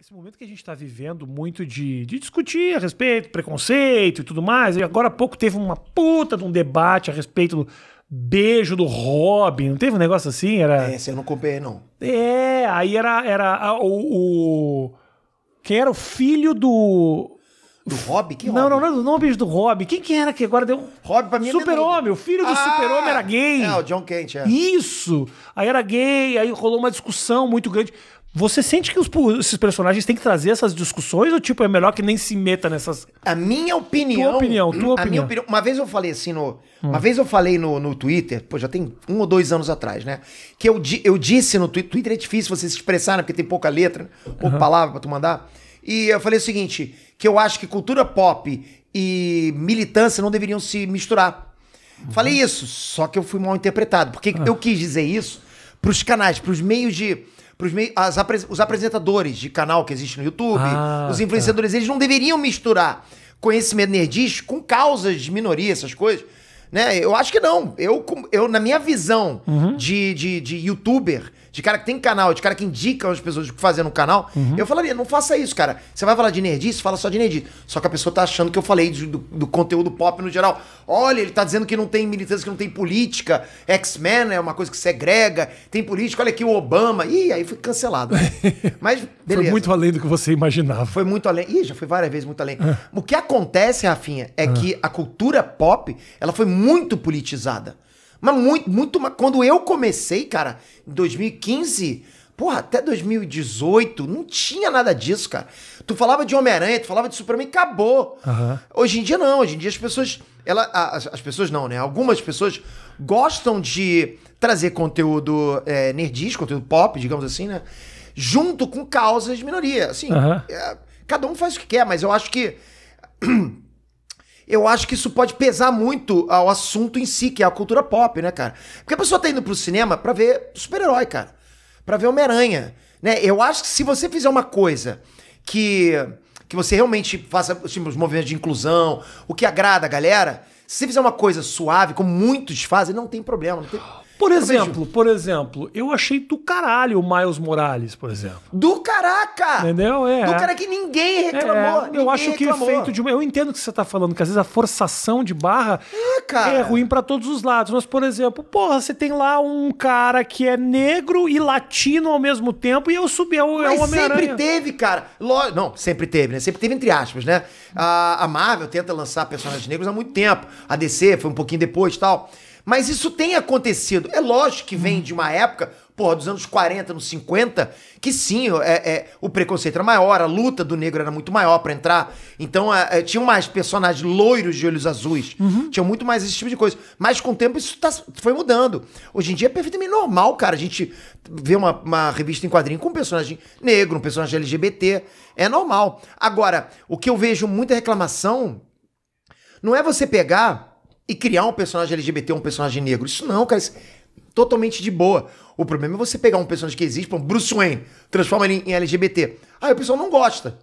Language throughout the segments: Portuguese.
Esse momento que a gente está vivendo muito de, de, discutir a respeito, preconceito e tudo mais, e agora há pouco teve uma puta de um debate a respeito do beijo do Robin, não teve um negócio assim? Era... É, esse eu não comprei, não. É, aí era, era a, o, o... Quem era o filho do... Do Robin? Que não, não, não, não, é o beijo do Robin Quem que era que agora deu. Robin pra mim é Super-Homem, o filho do ah, Super-Homem era gay. É, o John Kent, é. Isso! Aí era gay, aí rolou uma discussão muito grande. Você sente que os, esses personagens têm que trazer essas discussões ou tipo é melhor que nem se meta nessas? A minha opinião. Tua opinião, tua a opinião. Minha opinião. Uma vez eu falei assim no, hum. uma vez eu falei no, no Twitter, pô, já tem um ou dois anos atrás, né? Que eu, eu disse no Twitter, Twitter é difícil você se expressar, né? Porque tem pouca letra, né? pouca uhum. palavra para tu mandar. E eu falei o seguinte, que eu acho que cultura pop e militância não deveriam se misturar. Uhum. Falei isso, só que eu fui mal interpretado, porque uhum. Ah. eu quis dizer isso pros canais, pros meios de. Pros meios, as, os apresentadores de canal que existe no YouTube, ah, os tá. influenciadores, tá. eles não deveriam misturar conhecimento nerdis com causas de minoria, essas coisas. Né? Eu acho que não. Eu, eu na minha visão uhum. de, de, de youtuber, de cara que tem canal, de cara que indica as pessoas o que fazer no canal, uhum. eu falaria, não faça isso, cara. Você vai falar de nerdice, fala só de nerdice. Só que a pessoa tá achando que eu falei do, do conteúdo pop no geral. Olha, ele tá dizendo que não tem militância, que não tem política. X-Men é uma coisa que segrega, tem política. Olha aqui o Obama. Ih, aí foi cancelado. Né? Mas, beleza. foi muito além do que você imaginava. Foi muito além. Ih, já foi várias vezes muito além. Ah. O que acontece, Rafinha, é ah. que a cultura pop, ela foi muito politizada. Mas muito, muito. Quando eu comecei, cara, em 2015, porra, até 2018, não tinha nada disso, cara. Tu falava de Homem-Aranha, tu falava de Superman, acabou. Uhum. Hoje em dia, não. Hoje em dia, as pessoas. Ela, as, as pessoas não, né? Algumas pessoas gostam de trazer conteúdo é, nerdístico, conteúdo pop, digamos assim, né? Junto com causas de minoria. Assim, uhum. é, cada um faz o que quer, mas eu acho que. eu acho que isso pode pesar muito ao assunto em si, que é a cultura pop, né, cara? Porque a pessoa tá indo pro cinema pra ver super-herói, cara. Pra ver Homem-Aranha, né? Eu acho que se você fizer uma coisa que, que você realmente faça assim, os movimentos de inclusão, o que agrada a galera, se você fizer uma coisa suave, como muitos fazem, não tem problema. Não tem... Por exemplo, por exemplo, eu achei do caralho o Miles Morales, por exemplo. Do caraca! Entendeu? É. Do cara que ninguém é, reclamou. É, eu acho que o efeito de uma. Eu entendo que você tá falando, que às vezes a forçação de barra é, é ruim para todos os lados. Mas, por exemplo, porra, você tem lá um cara que é negro e latino ao mesmo tempo e eu subi ao é Homem-Aranha. É mas sempre teve, cara. Lo... Não, sempre teve, né? Sempre teve entre aspas, né? A Marvel tenta lançar personagens negros há muito tempo. A DC foi um pouquinho depois e tal. Mas isso tem acontecido. É lógico que vem uhum. de uma época, porra, dos anos 40, nos 50, que sim, é, é, o preconceito era maior, a luta do negro era muito maior para entrar. Então, é, é tinham mais personagens loiros de olhos azuis. Uhum. Tinha muito mais esse tipo de coisa. Mas com o tempo isso tá, foi mudando. Hoje em dia é perfeitamente normal, cara, a gente vê uma, uma revista em quadrinho com um personagem negro, um personagem LGBT. É normal. Agora, o que eu vejo muita reclamação não é você pegar e criar um personagem LGBT ou um personagem negro. Isso não, cara. Isso é totalmente de boa. O problema é você pegar um personagem que existe, um Bruce Wayne, transforma ele em LGBT. Aí o pessoal não gosta.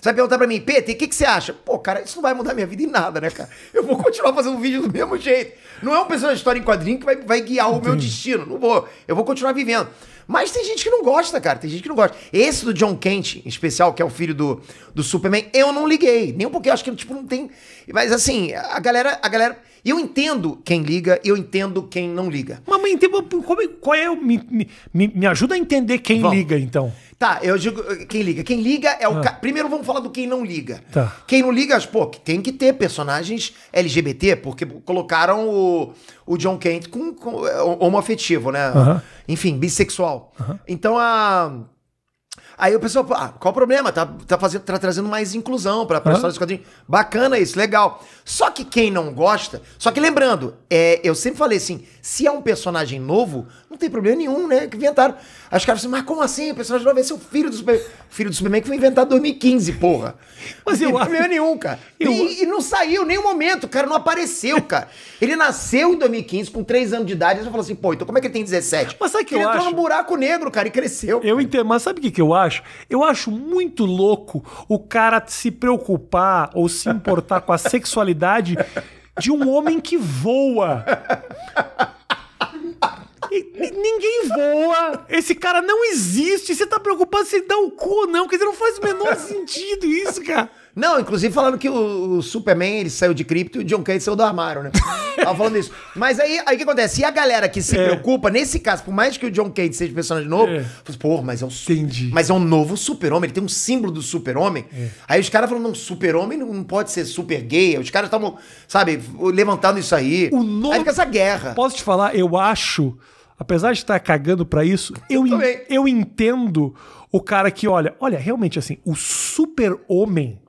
Você vai perguntar pra mim, Peter, o que, que você acha? Pô, cara, isso não vai mudar minha vida em nada, né, cara? Eu vou continuar fazendo vídeo do mesmo jeito. Não é um personagem de história em quadrinho que vai, vai guiar o meu destino. Não vou. Eu vou continuar vivendo. Mas tem gente que não gosta, cara. Tem gente que não gosta. Esse do John Kent, em especial, que é o filho do, do Superman, eu não liguei. Nem um pouquinho. Acho que, tipo, não tem... Mas, assim, a galera... A galera... Eu entendo quem liga, e eu entendo quem não liga. Mas, mãe, então, é, qual é... Me, me, me ajuda a entender quem Vamos. liga, então. Tá, eu digo quem liga. Quem liga é o. Ah. Ca... Primeiro vamos falar do quem não liga. Tá. Quem não liga, pô, tem que ter personagens LGBT, porque colocaram o, o John Kent com, com eh, homoafetivo, né? Uh -huh. Enfim, bissexual. Uh -huh. Então a. Aí o pessoal, ah, qual o problema? Tá, tá, fazendo, tá trazendo mais inclusão pra, pra uhum. dos quadrinhos. Bacana isso, legal. Só que quem não gosta. Só que lembrando, é, eu sempre falei assim: se é um personagem novo, não tem problema nenhum, né? Que inventaram. Aí os caras assim, mas como assim? O personagem já vai ser o filho do Superman. O filho do Superman que foi inventado em 2015, porra. Mas eu não tem problema nenhum, cara. Eu... E, e, não saiu nenhum momento, o cara. Não apareceu, cara. Ele nasceu em 2015, com 3 anos de idade. Aí você falou assim, pô, então como é que ele tem 17? Mas sabe que ele eu entrou acho? num buraco negro, cara, e cresceu. Eu entendo, mas sabe o que, que eu acho? Eu acho muito louco o cara se preocupar ou se importar com a sexualidade de um homem que voa. Ninguém voa, esse cara não existe. Você tá preocupado se ele dá o cu ou não? Quer dizer, não faz o menor sentido isso, cara. Não, inclusive falando que o Superman ele saiu de cripto e o John Kane saiu do armário, né? Tava falando isso. Mas aí, aí o que acontece? E a galera que se é. preocupa, nesse caso, por mais que o John Kane seja personagem novo, é. Assim, pô, mas é um Entendi. Mas é um novo super-homem, ele tem um símbolo do super-homem. É. Aí os caras falam, não, super-homem não pode ser super gay. Os caras estavam, sabe, levantando isso aí. O novo Aí fica essa guerra. Posso te falar, eu acho apesar de estar cagando para isso, eu, en eu entendo o cara que olha, olha, realmente assim, o super-homem,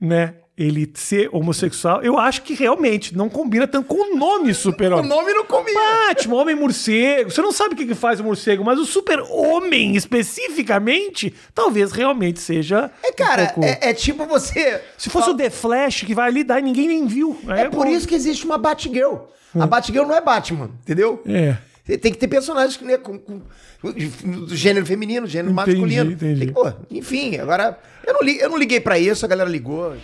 né? Ele ser homossexual, eu acho que realmente não combina tanto com o nome super-homem. O nome não combina. Batman, homem morcego. Você não sabe o que, faz o morcego, mas o super-homem especificamente, talvez realmente seja. É, cara, um pouco... é, é, tipo você. Se fosse o The Flash que vai ali dar e ninguém nem viu. É, é por bom. isso que existe uma Batgirl. A hum. Batgirl não é Batman, entendeu? É. Tem que ter personagens que, né, com, com, do gênero feminino, gênero entendi, masculino. Entendi. Tem, pô, enfim, agora. Eu não, li, eu não liguei para isso, a galera ligou.